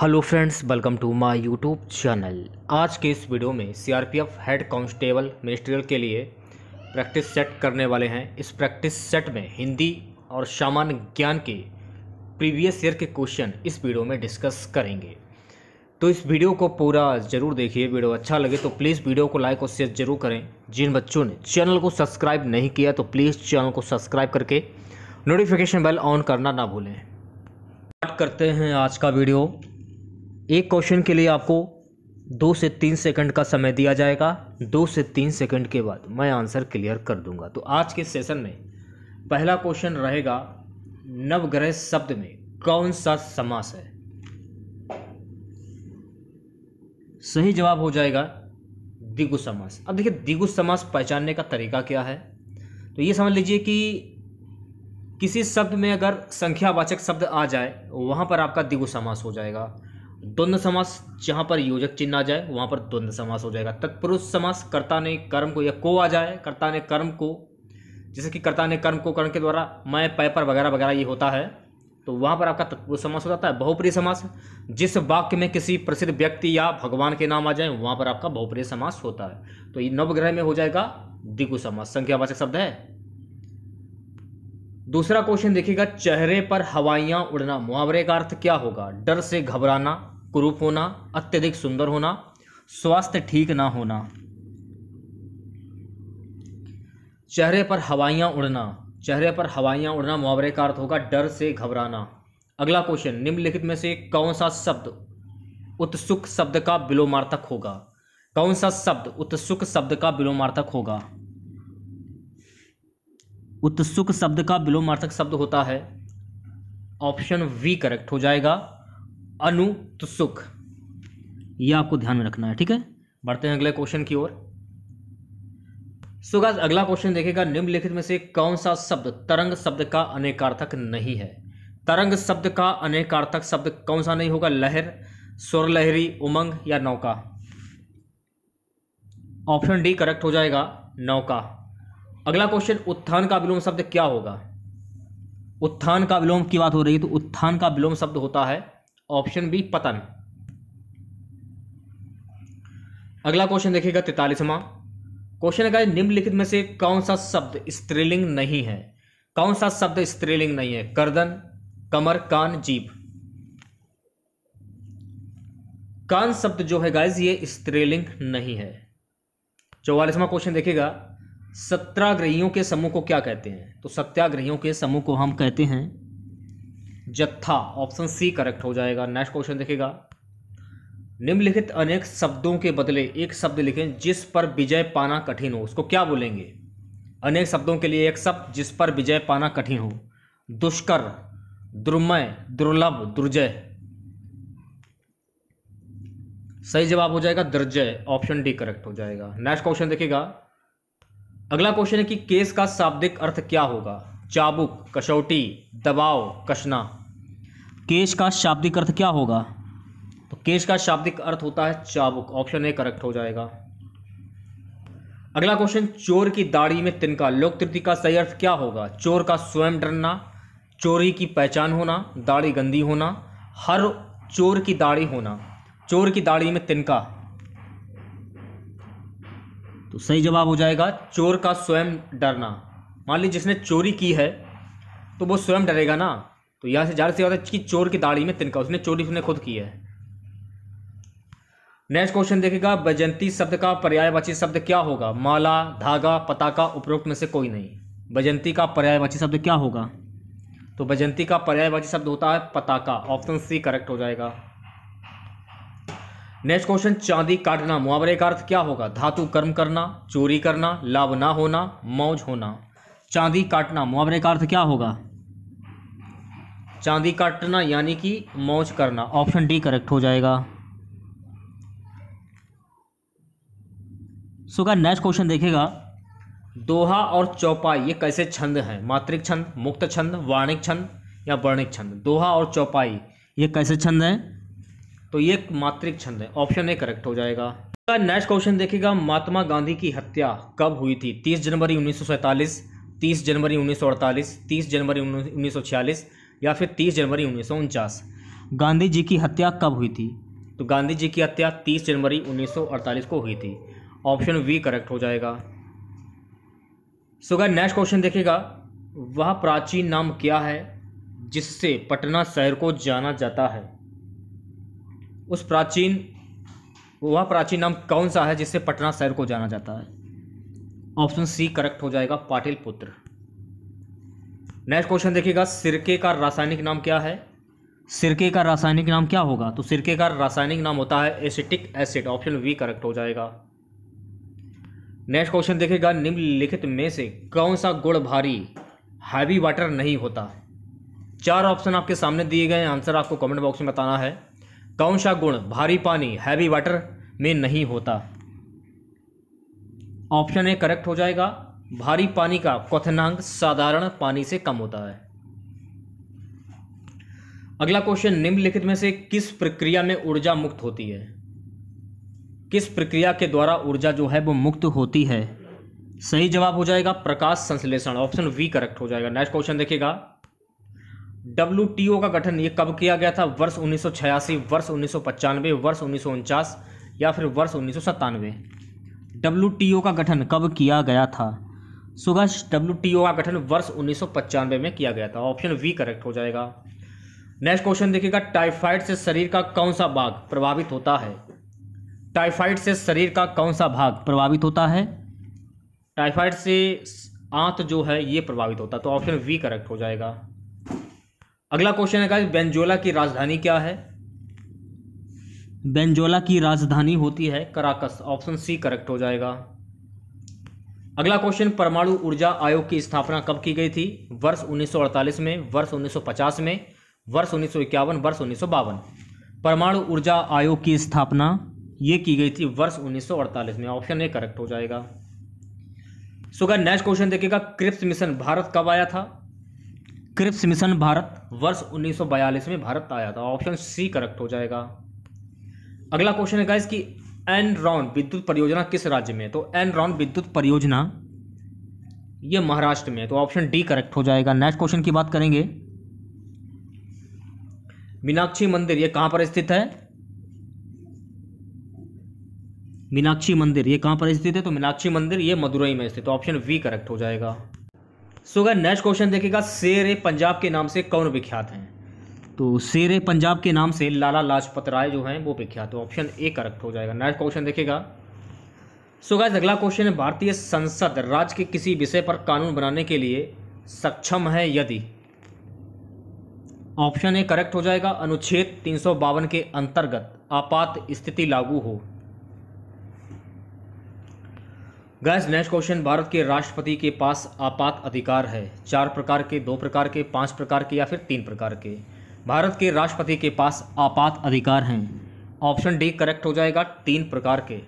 hello friends welcome to my YouTube channel आज के इस वीडियो में सीआरपीएफ हेड कांस्टेबल मिनिस्ट्रियल के लिए प्रैक्टिस सेट करने वाले हैं इस प्रैक्टिस सेट में हिंदी और सामान्य ज्ञान के प्रीवियस ईयर के क्वेश्चन इस वीडियो में डिस्कस करेंगे तो इस वीडियो को पूरा ज़रूर देखिए वीडियो अच्छा लगे तो प्लीज़ वीडियो को लाइक और शेयर जरूर करें जिन बच्चों ने चैनल को सब्सक्राइब नहीं किया तो प्लीज़ चैनल को सब्सक्राइब करके नोटिफिकेशन बेल ऑन करना ना भूलें स्टार्ट करते हैं आज का वीडियो एक क्वेश्चन के लिए आपको दो से तीन सेकंड का समय दिया जाएगा दो से तीन सेकंड के बाद मैं आंसर क्लियर कर दूंगा तो आज के सेशन में पहला क्वेश्चन रहेगा नवग्रह शब्द में कौन सा समास है सही जवाब हो जाएगा दिगु समास अब देखिए दिगु समास पहचानने का तरीका क्या है तो ये समझ लीजिए कि किसी शब्द में अगर संख्यावाचक शब्द आ जाए वहाँ पर आपका दिगु समास हो जाएगा द्वंद्व समास जहाँ पर योजक चिन्ह आ जाए वहाँ पर द्वंद्व समास हो जाएगा तत्पुरुष समास कर्ता ने कर्म को या को आ जाए कर्ता ने कर्म को जैसे कि कर्ता ने कर्म को कर्ण के द्वारा मैं पैपर वगैरह वगैरह ये होता है तो वहाँ पर आपका तत्पुरुष समास हो जाता है बहुप्रिय समास जिस वाक्य में किसी प्रसिद्ध व्यक्ति या भगवान के नाम आ जाए वहाँ पर आपका बहुप्रिय समास होता है तो ये नवग्रह में हो जाएगा दिगु समास संख्यावाचक शब्द है दूसरा क्वेश्चन देखिएगा चेहरे पर हवाइयाँ उड़ना मुहावरे का अर्थ क्या होगा डर से घबराना क्रूप होना अत्यधिक सुंदर होना स्वास्थ्य ठीक ना होना चेहरे पर हवाइयाँ उड़ना चेहरे पर हवाइयाँ उड़ना मुहावरे का अर्थ होगा डर से घबराना अगला क्वेश्चन निम्नलिखित में से कौन सा शब्द उत्सुक शब्द का विलोमार्थक होगा कौन सा शब्द उत्सुक शब्द का विलोमार्थक होगा उत्सुक शब्द का विलोमार्थक शब्द होता है ऑप्शन वी करेक्ट हो जाएगा अनुत्सुक ये आपको ध्यान में रखना है ठीक है बढ़ते हैं अगले क्वेश्चन की ओर सुगा अगला क्वेश्चन देखेगा निम्नलिखित में से कौन सा शब्द तरंग शब्द का अनेकार्थक नहीं है तरंग शब्द का अनेकार्थक शब्द कौन सा नहीं होगा लहर स्वर लहरी उमंग या नौका ऑप्शन डी करेक्ट हो जाएगा नौका अगला क्वेश्चन उत्थान का विलोम शब्द क्या होगा उत्थान का विलोम की बात हो रही है तो उत्थान का विलोम शब्द होता है ऑप्शन बी पतन अगला क्वेश्चन देखिएगा तैतालीसवा क्वेश्चन का निम्नलिखित में से कौन सा शब्द स्त्रीलिंग नहीं है कौन सा शब्द स्त्रीलिंग नहीं है करदन कमर कान जीप कान शब्द जो है गाइज ये स्त्रीलिंग नहीं है चौवालीसवा क्वेश्चन देखिएगा सत्याग्रहियों के समूह को क्या कहते हैं तो सत्याग्रहियों के समूह को हम कहते हैं जत्था ऑप्शन सी करेक्ट हो जाएगा नेक्स्ट क्वेश्चन देखेगा निम्नलिखित अनेक शब्दों के बदले एक शब्द लिखें जिस पर विजय पाना कठिन हो उसको क्या बोलेंगे अनेक शब्दों के लिए एक शब्द जिस पर विजय पाना कठिन हो दुष्कर दुर्मय दुर्लभ दुर्जय सही जवाब हो जाएगा दुर्जय ऑप्शन डी करेक्ट हो जाएगा नेक्स्ट क्वेश्चन देखिएगा अगला क्वेश्चन है कि केस का शाब्दिक अर्थ क्या होगा चाबुक कसौटी दबाव कशना केश का शाब्दिक अर्थ क्या होगा तो केश का शाब्दिक अर्थ होता है चाबुक ऑप्शन ए करेक्ट हो जाएगा अगला क्वेश्चन चोर की दाढ़ी में तिनका लोक तृप्ति का सही अर्थ क्या होगा चोर का स्वयं डरना चोरी की पहचान होना दाढ़ी गंदी होना हर चोर की दाढ़ी होना चोर की दाढ़ी में तिनका तो सही जवाब हो जाएगा चोर का स्वयं डरना मान लीजिए जिसने चोरी की है तो वो स्वयं डरेगा ना तो यहाँ से ज़्यादा से ज़्यादा कि चोर की दाढ़ी में तिनका उसने चोरी उसने खुद की है नेक्स्ट क्वेश्चन देखेगा बजंती शब्द का पर्यायवाची शब्द क्या होगा माला धागा पताका उपरोक्त में से कोई नहीं बजंती का पर्यायवाची शब्द क्या होगा तो बजंती का पर्यायवाची शब्द होता है पताका ऑप्शन सी करेक्ट हो जाएगा नेक्स्ट क्वेश्चन चांदी काटना मुहावरे का अर्थ क्या होगा धातु कर्म करना चोरी करना लाभ ना होना मौज होना चांदी काटना मुहावरे का अर्थ क्या होगा चांदी काटना यानी कि मौज करना ऑप्शन डी करेक्ट हो जाएगा सो का नेक्स्ट क्वेश्चन देखेगा दोहा और चौपाई ये कैसे छंद हैं मात्रिक छंद मुक्त छंद वाणिक छंद या वर्णिक छंद दोहा और चौपाई ये कैसे छंद हैं तो ये मात्रिक छंद है ऑप्शन ए करेक्ट हो जाएगा नेक्स्ट क्वेश्चन देखेगा महात्मा गांधी की हत्या कब हुई थी 30 जनवरी 1947, 30 जनवरी 1948, 30 जनवरी 1946 या फिर 30 जनवरी उन्नीस गांधी जी की हत्या कब हुई थी तो गांधी जी की हत्या 30 जनवरी 1948 को हुई थी ऑप्शन वी करेक्ट हो जाएगा सुगर नेक्स्ट क्वेश्चन देखेगा वह प्राचीन नाम क्या है जिससे पटना शहर को जाना जाता है उस प्राचीन वह प्राचीन नाम कौन सा है जिससे पटना शहर को जाना जाता है ऑप्शन सी करेक्ट हो जाएगा पाटिल पुत्र नेक्स्ट क्वेश्चन देखिएगा सिरके का रासायनिक नाम क्या है सिरके का रासायनिक नाम क्या होगा तो सिरके का रासायनिक नाम होता है acetic acid option B correct हो जाएगा नेक्स्ट क्वेश्चन देखेगा निम्नलिखित में से कौन सा गुड़ भारी हैवी वाटर नहीं होता चार ऑप्शन आपके सामने दिए गए आंसर आपको कमेंट बॉक्स में बताना है कौन सा गुण भारी पानी हैवी वाटर में नहीं होता ऑप्शन ए करेक्ट हो जाएगा भारी पानी का क्वनांक साधारण पानी से कम होता है अगला क्वेश्चन निम्नलिखित में से किस प्रक्रिया में ऊर्जा मुक्त होती है किस प्रक्रिया के द्वारा ऊर्जा जो है वो मुक्त होती है सही जवाब हो जाएगा प्रकाश संश्लेषण ऑप्शन वी करेक्ट हो जाएगा नेक्स्ट क्वेश्चन देखिएगा डब्ल्यू का गठन ये कब किया गया था वर्ष उन्नीस वर्ष उन्नीस वर्ष उन्नीस या फिर वर्ष उन्नीस डब्ल्यू का गठन कब किया गया था सुभाष डब्ल्यू का गठन वर्ष उन्नीस में किया गया था ऑप्शन वी करेक्ट हो जाएगा नेक्स्ट क्वेश्चन देखिएगा टाइफाइड से शरीर का कौन सा भाग प्रभावित होता है टाइफाइड से शरीर का कौन सा भाग प्रभावित होता है टाइफाइड से आंत जो है ये प्रभावित होता है तो ऑप्शन वी करेक्ट हो जाएगा अगला क्वेश्चन है बेंजोला की राजधानी क्या है बेंजोला की राजधानी होती है कराकस ऑप्शन सी करेक्ट हो जाएगा अगला क्वेश्चन परमाणु ऊर्जा आयोग की स्थापना कब की गई थी वर्ष 1948 में वर्ष 1950 में वर्ष उन्नीस वर्ष उन्नीस परमाणु ऊर्जा आयोग की स्थापना ये की गई थी वर्ष 1948 में ऑप्शन ए करेक्ट हो जाएगा सो नेक्स्ट क्वेश्चन देखिएगा क्रिप्स मिशन भारत कब आया था क्रिप्स मिशन भारत वर्ष 1942 में भारत आया था ऑप्शन सी करेक्ट हो जाएगा अगला क्वेश्चन है गाइस कि एनरॉन विद्युत परियोजना किस राज्य में तो एनरॉन विद्युत परियोजना यह महाराष्ट्र में तो ऑप्शन डी करेक्ट हो जाएगा नेक्स्ट क्वेश्चन की बात करेंगे मीनाक्षी मंदिर यह कहां पर स्थित है मीनाक्षी मंदिर ये कहाँ पर स्थित है तो मीनाक्षी मंदिर ये मदुरई में स्थित तो ऑप्शन वी करेक्ट हो जाएगा सो अगर नेक्स्ट क्वेश्चन देखेगा शेर ए पंजाब के नाम से कौन विख्यात हैं तो शेर ए पंजाब के नाम से लाला लाजपत राय जो हैं वो विख्यात है ऑप्शन ए करेक्ट हो जाएगा नेक्स्ट क्वेश्चन देखेगा सो गाइस अगला क्वेश्चन है भारतीय संसद राज्य के किसी विषय पर कानून बनाने के लिए सक्षम है यदि ऑप्शन ए करेक्ट हो जाएगा अनुच्छेद तीन के अंतर्गत आपात स्थिति लागू हो गैस नेक्स्ट क्वेश्चन भारत के राष्ट्रपति के पास आपात अधिकार है चार प्रकार के दो प्रकार के पांच प्रकार के या फिर तीन प्रकार के भारत के राष्ट्रपति के पास आपात अधिकार हैं ऑप्शन डी करेक्ट हो जाएगा तीन प्रकार के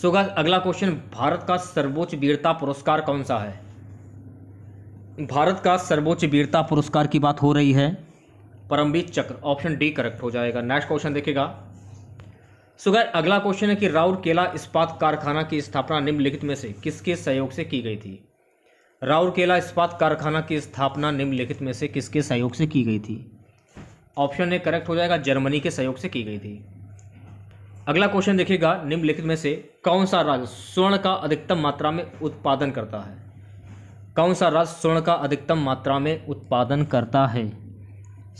सो गैस अगला क्वेश्चन भारत का सर्वोच्च वीरता पुरस्कार कौन सा है भारत का सर्वोच्च वीरता पुरस्कार की बात हो रही है परमवीर चक्र ऑप्शन डी करेक्ट हो जाएगा नेक्स्ट क्वेश्चन देखेगा सुगर अगला क्वेश्चन है कि राउरकेला इस्पात कारखाना की स्थापना निम्नलिखित में से किसके सहयोग से की गई थी राउरकेला इस्पात कारखाना की स्थापना निम्नलिखित में से किसके सहयोग से की गई थी ऑप्शन ए करेक्ट हो जाएगा जर्मनी के सहयोग से की गई थी अगला क्वेश्चन देखिएगा निम्नलिखित में से कौन सा राज्य स्वर्ण का अधिकतम मात्रा में उत्पादन करता है कौन सा राज्य स्वर्ण का अधिकतम मात्रा में उत्पादन करता है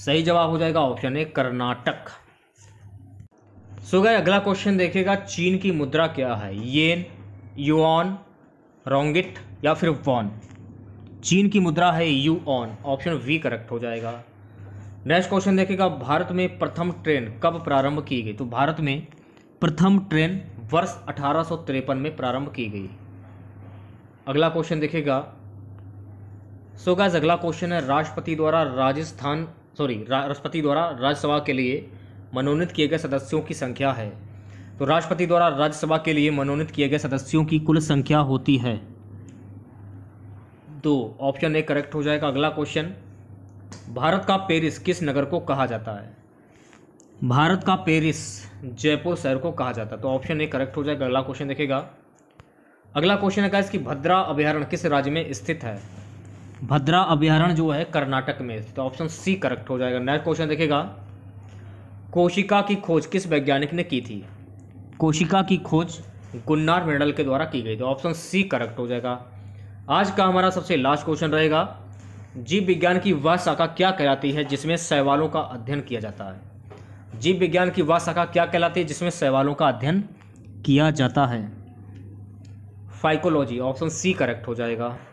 सही जवाब हो जाएगा ऑप्शन ए कर्नाटक सो गए अगला क्वेश्चन देखेगा चीन की मुद्रा क्या है येन युआन रोंगिट या फिर वॉन चीन की मुद्रा है yuan option B correct हो जाएगा नेक्स्ट क्वेश्चन देखेगा भारत में प्रथम ट्रेन कब प्रारंभ की गई तो भारत में प्रथम ट्रेन वर्ष अठारह में प्रारंभ की गई अगला क्वेश्चन देखेगा सो so अगला क्वेश्चन है राष्ट्रपति द्वारा राजस्थान सॉरी राष्ट्रपति द्वारा राज्यसभा के लिए मनोनीत किए गए सदस्यों की संख्या है तो राष्ट्रपति द्वारा राज्यसभा के लिए मनोनीत किए गए सदस्यों की कुल संख्या होती है दो ऑप्शन ए करेक्ट हो जाएगा अगला क्वेश्चन भारत का पेरिस किस नगर को कहा जाता है भारत का पेरिस जयपुर शहर को कहा जाता है तो ऑप्शन ए करेक्ट हो जाएगा अगला क्वेश्चन देखेगा अगला क्वेश्चन है इसकी भद्रा अभ्यारण्य किस राज्य में स्थित है भद्रा अभ्यारण्य जो है कर्नाटक में स्थित तो ऑप्शन सी करेक्ट हो जाएगा नेक्स्ट क्वेश्चन देखेगा कोशिका की खोज किस वैज्ञानिक ने की थी कोशिका की खोज गुन्नार मेडल के द्वारा की गई तो ऑप्शन सी करेक्ट हो जाएगा आज का हमारा सबसे लास्ट क्वेश्चन रहेगा जीव विज्ञान की वह शाखा क्या कहलाती है जिसमें सहवालों का अध्ययन किया जाता है जीव विज्ञान की वह शाखा क्या कहलाती है जिसमें सहवालों का अध्ययन किया जाता है फाइकोलॉजी ऑप्शन सी करेक्ट हो जाएगा